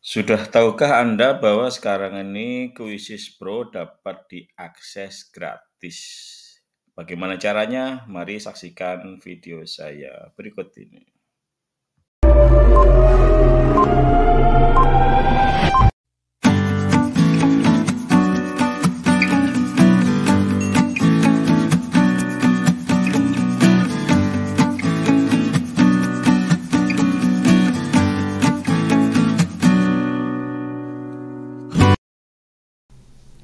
Sudah tahukah Anda bahwa sekarang ini kuisis Pro dapat diakses gratis? Bagaimana caranya? Mari saksikan video saya berikut ini.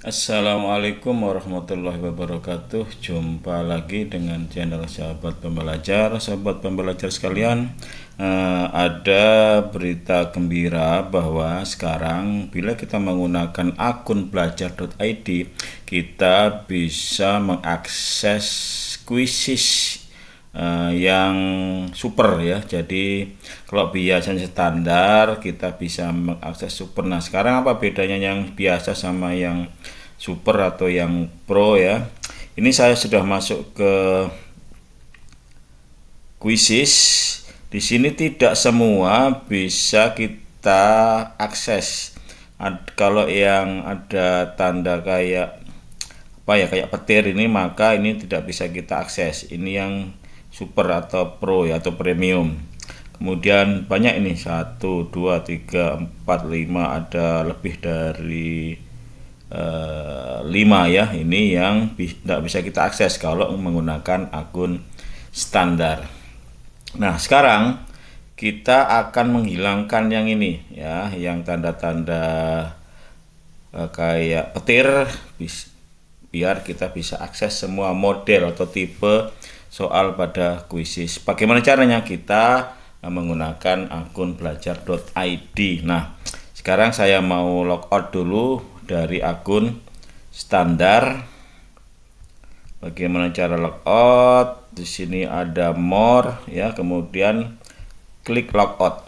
Assalamualaikum warahmatullahi wabarakatuh Jumpa lagi dengan channel sahabat pembelajar Sahabat pembelajar sekalian eh, Ada berita gembira bahwa sekarang Bila kita menggunakan akun belajar.id Kita bisa mengakses kuisis uh, yang super ya. Jadi kalau biasanya standar kita bisa mengakses super. Nah sekarang apa bedanya yang biasa sama yang super atau yang pro ya? Ini saya sudah masuk ke kuisis Di sini tidak semua bisa kita akses. Ad, kalau yang ada tanda kayak apa ya kayak petir ini maka ini tidak bisa kita akses. Ini yang super atau pro ya atau premium kemudian banyak ini 1 2 3 4 5 ada lebih dari eh, 5 ya ini yang tidak bisa kita akses kalau menggunakan akun standar nah sekarang kita akan menghilangkan yang ini ya yang tanda-tanda eh, kayak petir bis, biar kita bisa akses semua model atau tipe soal pada kuisis. Bagaimana caranya kita eh, menggunakan akun belajar.id. Nah, sekarang saya mau logout dulu dari akun standar. Bagaimana cara logout? Di sini ada more ya, kemudian klik logout.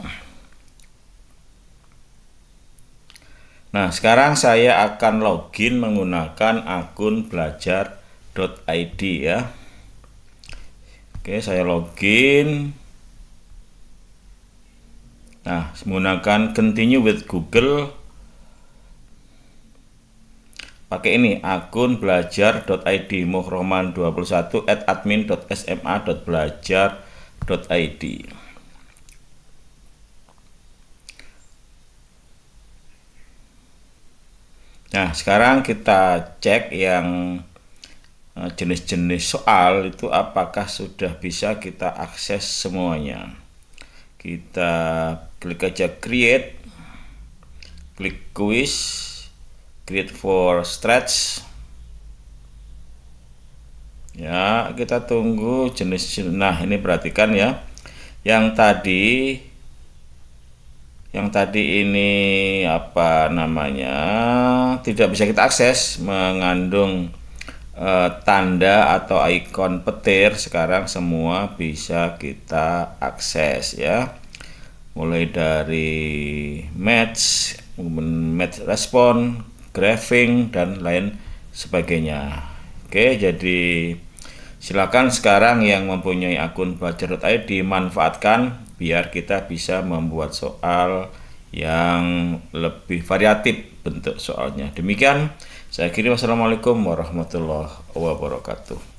Nah, sekarang saya akan login menggunakan akun belajar.id ya. Oke, saya login. Nah, menggunakan continue with Google pakai ini akun belajar.id muhroman21 at admin.sma.belajar.id Nah, sekarang kita cek yang Eh, jenis-jenis soal itu apakah sudah bisa kita akses semuanya kita klik aja create klik quiz create for stretch ya kita tunggu jenis nah ini perhatikan ya yang tadi yang tadi ini apa namanya tidak bisa kita akses mengandung Eh, tanda atau ikon petir sekarang semua bisa kita akses ya mulai dari match, match respon, graphing dan lain sebagainya. Oke, jadi silakan sekarang yang mempunyai akun belajar.id dimanfaatkan biar kita bisa membuat soal yang lebih variatif bentuk soalnya. Demikian, saya akhiri wassalamualaikum warahmatullahi wabarakatuh.